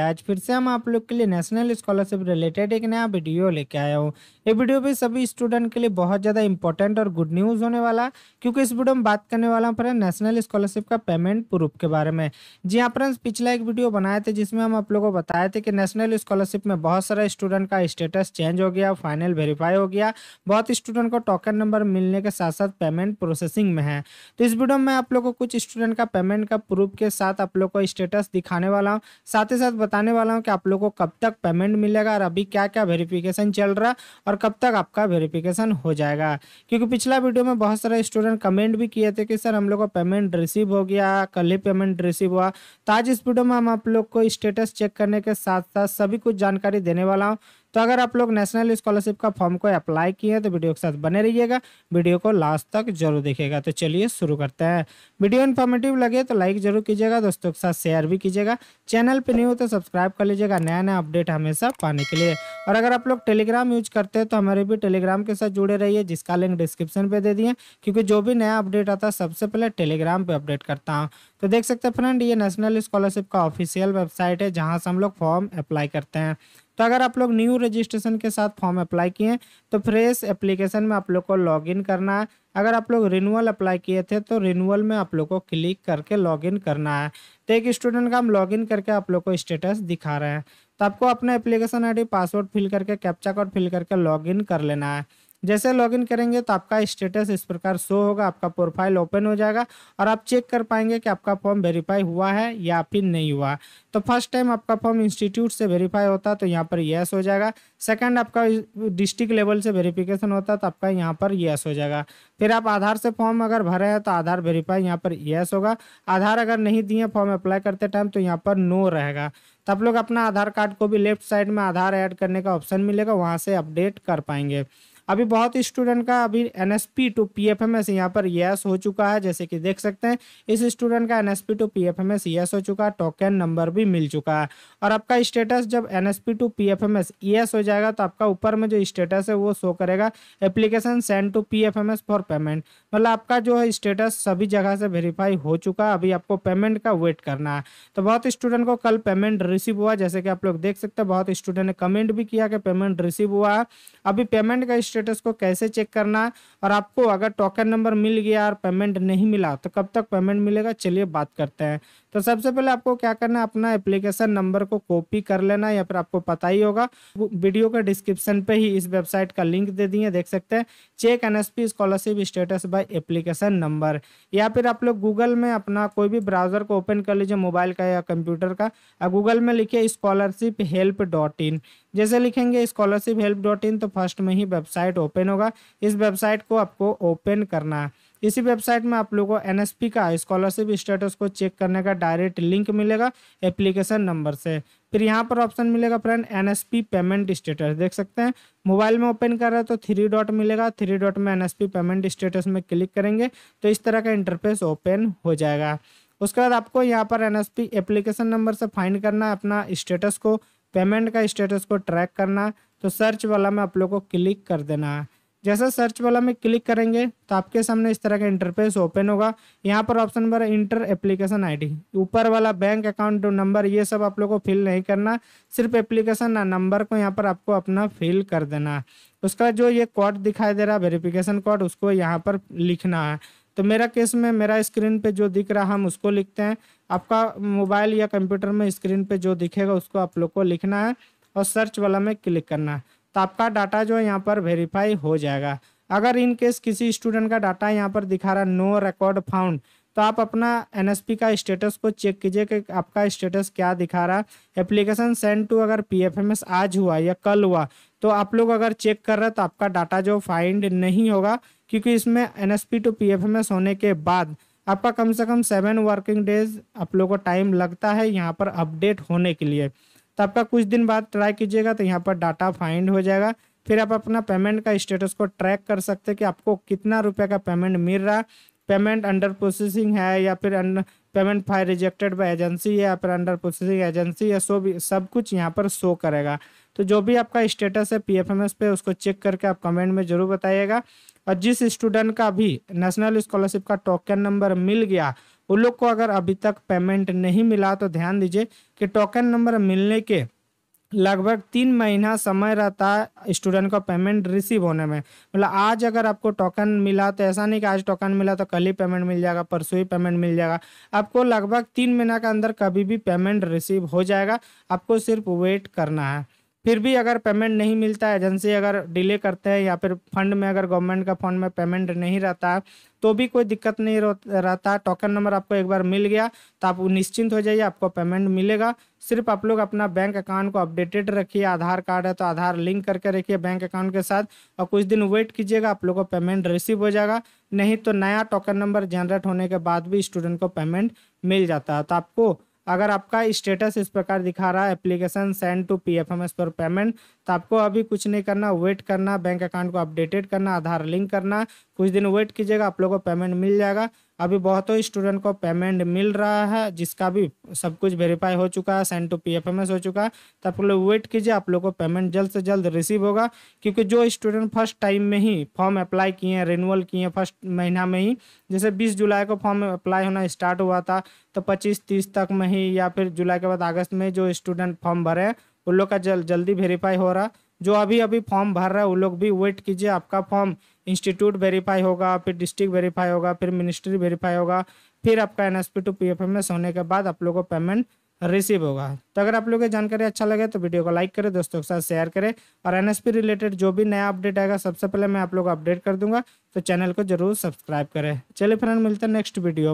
है आज फिर से हम आप लोग के लिए नेशनल स्कॉलरशिप रिलेटेड एक नया वीडियो लेके आया हूँ ये वीडियो भी सभी स्टूडेंट के लिए बहुत ज़्यादा इंपॉर्टेंट और गुड न्यूज़ होने वाला क्योंकि इस वीडियो में बात करने वाला हूँ फ्रेंड नेशनल स्कॉलरशिप का पेमेंट प्रूफ के बारे में जी हाँ फ्रेंड्स पिछला एक वीडियो बनाए थे जिसमें हम आप लोग को बताए थे कि नेशनल स्कॉलरशिप में बहुत सारा स्टूडेंट का स्टेटस चेंज हो गया फाइनल वेरीफाई हो गया बहुत स्टूडेंट को टोकन नंबर मिलने के साथ साथ पेमेंट प्रोसेसिंग में है तो इस वीडियो में आप लोग को कुछ स्टूडेंट का पेमेंट का प्रूफ के साथ आप लोग को स्टेटस दिखाने वाला हूँ साथ ही साथ बताने वाला हूँ कि आप लोगों को कब तक पेमेंट मिलेगा और अभी क्या क्या वेरिफिकेशन चल रहा है और कब तक आपका वेरिफिकेशन हो जाएगा क्योंकि पिछला वीडियो में बहुत सारे स्टूडेंट कमेंट भी किए थे कि सर हम लोग को पेमेंट रिसीव हो गया कल ही पेमेंट रिसीव हुआ तो आज इस वीडियो में हम आप लोग को स्टेटस चेक करने के साथ साथ सभी कुछ जानकारी देने वाला हूँ तो अगर आप लोग नेशनल स्कॉलरशिप का फॉर्म को अप्लाई किए हैं तो वीडियो के साथ बने रहिएगा वीडियो को लास्ट तक जरूर देखिएगा तो चलिए शुरू करते हैं वीडियो इन्फॉर्मेटिव लगे तो लाइक जरूर कीजिएगा दोस्तों के साथ शेयर भी कीजिएगा चैनल पर नहीं हो तो सब्सक्राइब कर लीजिएगा नया नया अपडेट हमेशा पाने के लिए और अगर आप लोग टेलीग्राम यूज करते हैं तो हमारे भी टेलीग्राम के साथ जुड़े रहिए जिसका लिंक डिस्क्रिप्शन पर दे दिए क्योंकि जो भी नया अपडेट आता है सबसे पहले टेलीग्राम पर अपडेट करता हूँ तो देख सकते हैं फ्रेंड ये नेशनल स्कॉलरशिप का ऑफिशियल वेबसाइट है जहाँ से हम लोग फॉर्म अप्लाई करते हैं तो अगर आप लोग न्यू रजिस्ट्रेशन के साथ फॉर्म अप्लाई किए तो फ्रेश एप्लीकेशन में आप लोग को लॉगिन करना है अगर आप लोग रिन्यूअल अप्लाई किए थे तो रिन्यूअल में आप लोग को क्लिक करके लॉगिन करना है तो एक स्टूडेंट का हम लॉगिन करके आप लोग को स्टेटस दिखा रहे हैं तो आपको अपना एप्लीकेशन आईडी पासवर्ड फिल करके कैप्चा कोड फिल करके लॉगिन कर लेना है जैसे लॉगिन करेंगे तो आपका स्टेटस इस प्रकार शो होगा आपका प्रोफाइल ओपन हो जाएगा और आप चेक कर पाएंगे कि आपका फॉर्म वेरीफाई हुआ है या फिर नहीं हुआ तो फर्स्ट टाइम आपका फॉर्म इंस्टीट्यूट से वेरीफाई होता तो यहाँ पर येस हो जाएगा सेकंड आपका डिस्ट्रिक्ट लेवल से वेरीफिकेशन होता तो आपका यहाँ पर यस हो जाएगा फिर आप आधार से फॉर्म अगर भरे हैं तो आधार वेरीफाई यहाँ पर यस होगा आधार अगर नहीं दिए फॉर्म अप्लाई करते टाइम तो यहाँ पर नो रहेगा तो आप लोग अपना आधार कार्ड को भी लेफ्ट साइड में आधार ऐड करने का ऑप्शन मिलेगा वहाँ से अपडेट कर पाएंगे अभी बहुत स्टूडेंट का अभी N S P to P F M S यहाँ पर यस हो चुका है जैसे कि देख सकते हैं इस स्टूडेंट का N S P to P F M S yes हो चुका है टोकन नंबर भी मिल चुका है और आपका स्टेटस जब N S P to P F M S yes हो जाएगा तो आपका ऊपर में जो स्टेटस है वो शो करेगा application send to P F M S for payment मतलब आपका जो है स्टेटस सभी जगह से वेरीफाई हो चुका है अभी आपको पेमेंट का वेट करना है तो बहुत स्टूडेंट को कल पेमेंट रिसीव हुआ जैसे कि आप लोग देख सकते हैं बहुत स्टूडेंट ने कमेंट भी किया कि पेमेंट रिसीव हुआ अभी पेमेंट का स्टेटस को कैसे चेक करना है और आपको अगर टोकन नंबर मिल गया और पेमेंट नहीं मिला तो कब तक पेमेंट मिलेगा चलिए बात करते हैं तो सबसे पहले आपको क्या करना है अपना एप्लीकेशन नंबर को कॉपी कर लेना या फिर आपको पता ही होगा वीडियो के डिस्क्रिप्शन पे ही इस वेबसाइट का लिंक दे दिए देख सकते हैं check N scholarship status by application number या फिर आप लोग गूगल में अपना कोई भी ब्राउजर को ओपन कर लीजिए मोबाइल का या कंप्यूटर का और गूगल में लिखिए स्कॉलरशिप हेल्प डॉट इन जैसे लिखेंगे स्कॉलरशिप हेल्प डॉट इन तो फर्स्ट में ही वेबसाइट ओपन होगा इस वेबसाइट को आपको ओपन करना है इसी वेबसाइट में आप लोगों को एनएसपी का स्कॉलरशिप स्टेटस को चेक करने का डायरेक्ट लिंक मिलेगा एप्लीकेशन नंबर से फिर यहाँ पर ऑप्शन मिलेगा फ्रेंड एनएसपी पेमेंट स्टेटस देख सकते हैं मोबाइल में ओपन कर रहे हैं तो थ्री डॉट मिलेगा थ्री डॉट में एनएसपी पेमेंट स्टेटस में क्लिक करेंगे तो इस तरह का इंटरफेस ओपन हो जाएगा उसके बाद आपको यहाँ पर पी एप्लीकेशन नंबर से फाइंड करना है अपना स्टेटस को पेमेंट का स्टेटस को ट्रैक करना तो सर्च वाला में आप लोग को क्लिक कर देना है जैसा सर्च वाला में क्लिक करेंगे तो आपके सामने इस तरह का इंटरफेस ओपन होगा यहाँ पर option number enter application ID ऊपर वाला बैंक अकाउंट नंबर ये सब आप लोगों को फिल नहीं करना सिर्फ एप्लीकेशन नंबर को यहाँ पर आपको अपना फिल कर देना है उसका जो ये कोड दिखाई दे रहा है वेरिफिकेशन कोड उसको यहाँ पर लिखना है तो मेरा केस में मेरा स्क्रीन पे जो दिख रहा हम उसको लिखते हैं आपका मोबाइल या कंप्यूटर में स्क्रीन पे जो दिखेगा उसको आप लोग को लिखना है और सर्च वाला में क्लिक करना है तो आपका डाटा जो है यहाँ पर वेरीफाई हो जाएगा अगर इन केस किसी स्टूडेंट का डाटा यहाँ पर दिखा रहा नो रिकॉर्ड फाउंड तो आप अपना एन का स्टेटस को चेक कीजिए कि आपका स्टेटस क्या दिखा रहा एप्लीकेशन सेंड टू अगर पी आज हुआ या कल हुआ तो आप लोग अगर चेक कर रहे हैं तो आपका डाटा जो फाइंड नहीं होगा क्योंकि इसमें एन टू पी होने के बाद आपका कम से कम सेवन वर्किंग डेज आप लोगों को टाइम लगता है यहाँ पर अपडेट होने के लिए तो आपका कुछ दिन बाद ट्राई कीजिएगा तो यहाँ पर डाटा फाइंड हो जाएगा फिर आप अपना पेमेंट का स्टेटस को ट्रैक कर सकते हैं कि आपको कितना रुपये का पेमेंट मिल रहा पेमेंट अंडर प्रोसेसिंग है या फिर payment file rejected by agency है या फिर अंडर प्रोसेसिंग एजेंसी या सो भी सब कुछ यहाँ पर शो करेगा तो जो भी आपका स्टेटस है एस पे उसको चेक करके आप कमेंट में जरूर बताइएगा और जिस स्टूडेंट का भी नेशनल स्कॉलरशिप का टोकन नंबर मिल गया उन लोग को अगर अभी तक पेमेंट नहीं मिला तो ध्यान दीजिए कि टोकन नंबर मिलने के लगभग तीन महीना समय रहता है स्टूडेंट को पेमेंट रिसीव होने में मतलब आज अगर आपको टोकन मिला तो ऐसा नहीं कि आज टोकन मिला तो कल ही पेमेंट मिल जाएगा परसों ही पेमेंट मिल जाएगा आपको लगभग तीन महीना के अंदर कभी भी पेमेंट रिसीव हो जाएगा आपको सिर्फ वेट करना है फिर भी अगर पेमेंट नहीं मिलता है एजेंसी अगर डिले करते हैं या फिर फंड में अगर गवर्नमेंट का फंड में पेमेंट नहीं रहता है तो भी कोई दिक्कत नहीं रहता टोकन नंबर आपको एक बार मिल गया तो आप निश्चिंत हो जाइए आपको पेमेंट मिलेगा सिर्फ आप लोग अपना बैंक अकाउंट को अपडेटेड रखिए आधार कार्ड है तो आधार लिंक करके रखिए बैंक अकाउंट के साथ और कुछ दिन वेट कीजिएगा आप लोग को पेमेंट रिसीव हो जाएगा नहीं तो नया टोकन नंबर जनरेट होने के बाद भी स्टूडेंट को पेमेंट मिल जाता है तो आपको अगर आपका स्टेटस इस प्रकार दिखा रहा है application send to P F M S for payment तो आपको अभी कुछ नहीं करना वेट करना बैंक अकाउंट को अपडेटेड करना आधार लिंक करना कुछ दिन वेट कीजिएगा आप लोग को पेमेंट मिल जाएगा अभी बहुतों स्टूडेंट को पेमेंट मिल रहा है जिसका भी सब कुछ वेरीफाई हो चुका है send to P F M S हो चुका है तो आप लोग वेट कीजिए आप लोग को पेमेंट जल्द से जल्द रिसीव होगा क्योंकि जो स्टूडेंट फर्स्ट टाइम में ही फॉर्म अप्लाई किए हैं रिन्यूअल किए हैं फर्स्ट महीना में ही जैसे बीस जुलाई को फॉर्म अप्लाई होना स्टार्ट हुआ था तो पच्चीस तीस तक में ही या फिर जुलाई के बाद अगस्त में जो स्टूडेंट फॉर्म भरे हैं उन लोग का जल जल्दी वेरीफाई हो रहा जो अभी अभी फॉर्म भर रहा है वो लोग भी वेट कीजिए आपका फॉर्म इंस्टीट्यूट वेरीफाई होगा फिर डिस्ट्रिक्ट वेरीफाई होगा फिर मिनिस्ट्री वेरीफाई होगा फिर आपका N S P to P F M S होने के बाद आप लोगों को पेमेंट रिसीव होगा तो अगर आप लोग की जानकारी अच्छा लगे तो वीडियो को लाइक करें दोस्तों के साथ शेयर करें और एन एस पी रिलेटेड जो भी नया अपडेट आएगा सबसे पहले मैं आप लोग अपडेट कर दूंगा तो चैनल को जरूर सब्सक्राइब करें चलिए फ्रेंड मिलते हैं नेक्स्ट वीडियो में